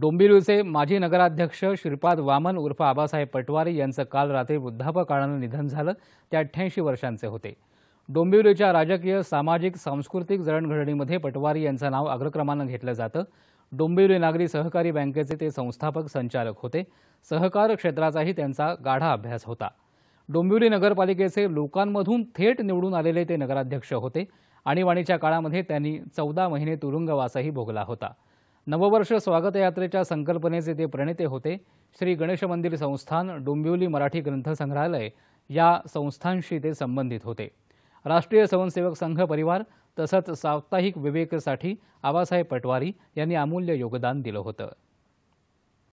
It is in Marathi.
डोंबिवलीचे माजी नगराध्यक्ष श्रीपाद वामन उर्फ आबासाहेब पटवारी यांचं काल रात्री वृद्धापकाळानं निधन झालं ते अठ्ठ्याऐंशी वर्षांचे होते डोंबिवलीच्या राजकीय सामाजिक सांस्कृतिक जडणघडणीमध्ये पटवारी यांचं नाव अग्रक्रमानं घेतलं जातं डोंबिवली नागरी सहकारी बँकेचे ते संस्थापक संचालक होते सहकार क्षेत्राचाही त्यांचा गाढा अभ्यास होता डोंबिवली नगरपालिकेचे लोकांमधून थेट निवडून आलेले ते नगराध्यक्ष होते आणीबाणीच्या काळामध्ये त्यांनी चौदा महिने तुरुंगवासही भोगला होता नववर्ष स्वागत यात्रेच्या संकल्पनेचे ते प्रणेते होते श्री गणेश मंदिर संस्थान डोंबिवली मराठी ग्रंथसंग्रहालय या संस्थांशी ते संबंधित होते राष्ट्रीय स्वयंसेवक संघ परिवार तसंच साप्ताहिक विवेकसाठी आबासाहेब पटवारी यांनी अमूल्य योगदान दिलं होतं